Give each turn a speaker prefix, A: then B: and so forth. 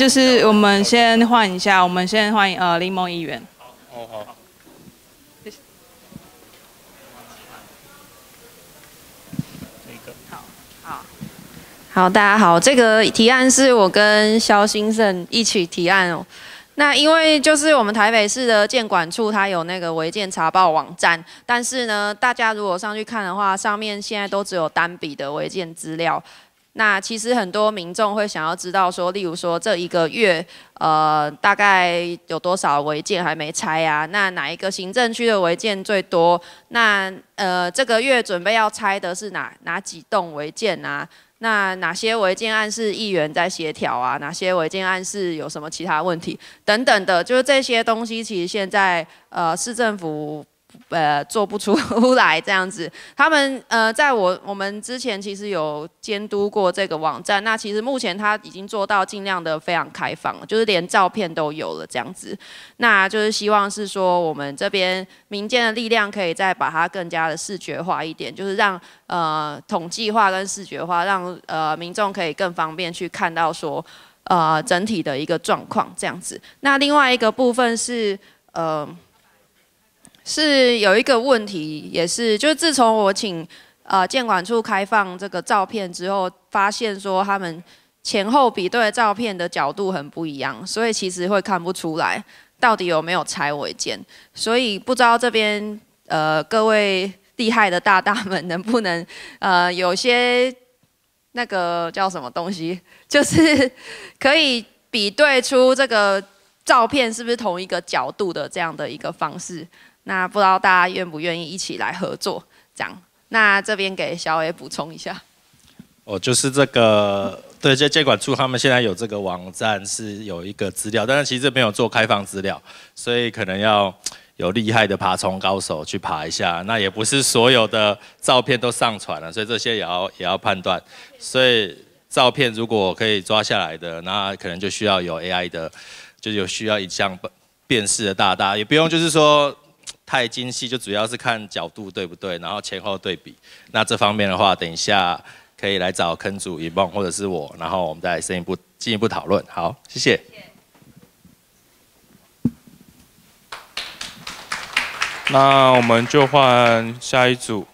A: 就是我们先换一下，我们先欢迎呃林某议员。好，好好。好，好，大家好。这个提案是我跟肖先生一起提案。哦。那因为就是我们台北市的建管处，它有那个违建查报网站，但是呢，大家如果上去看的话，上面现在都只有单笔的违建资料。那其实很多民众会想要知道，说例如说这一个月，呃，大概有多少违建还没拆啊？那哪一个行政区的违建最多？那呃这个月准备要拆的是哪哪几栋违建啊？那哪些违建案是议员在协调啊？哪些违建案是有什么其他问题等等的？就是这些东西，其实现在呃市政府。呃，做不 出来这样子。他们呃，在我我们之前其实有监督过这个网站。那其实目前他已经做到尽量的非常开放，就是连照片都有了这样子。那就是希望是说，我们这边民间的力量可以再把它更加的视觉化一点，就是让呃统计化跟视觉化，让呃民众可以更方便去看到说呃整体的一个状况这样子。那另外一个部分是呃。是有一个问题，也是就是自从我请啊监管处开放这个照片之后，发现说他们前后比对照片的角度很不一样，所以其实会看不出来到底有没有拆违建，所以不知道这边呃各位厉害的大大们能不能呃有些那个叫什么东西，就是可以比对出这个。照片是不是同一个角度的这样的一个方式？那不知道大家愿不愿意一起来合作？这样，那这边给小伟补充一下。
B: 哦，就是这个，对，接监管处他们现在有这个网站是有一个资料，但是其实没有做开放资料，所以可能要有厉害的爬虫高手去爬一下。那也不是所有的照片都上传了，所以这些也要也要判断。所以照片如果可以抓下来的，那可能就需要有 AI 的。就有需要一项变式的大大也不用，就是说 太精细，就主要是看角度对不对，然后前后对比。那这方面的话，等一下可以来找坑主一梦或者是我，然后我们再进一步进一步讨论。好，谢谢。那我们就换下一组。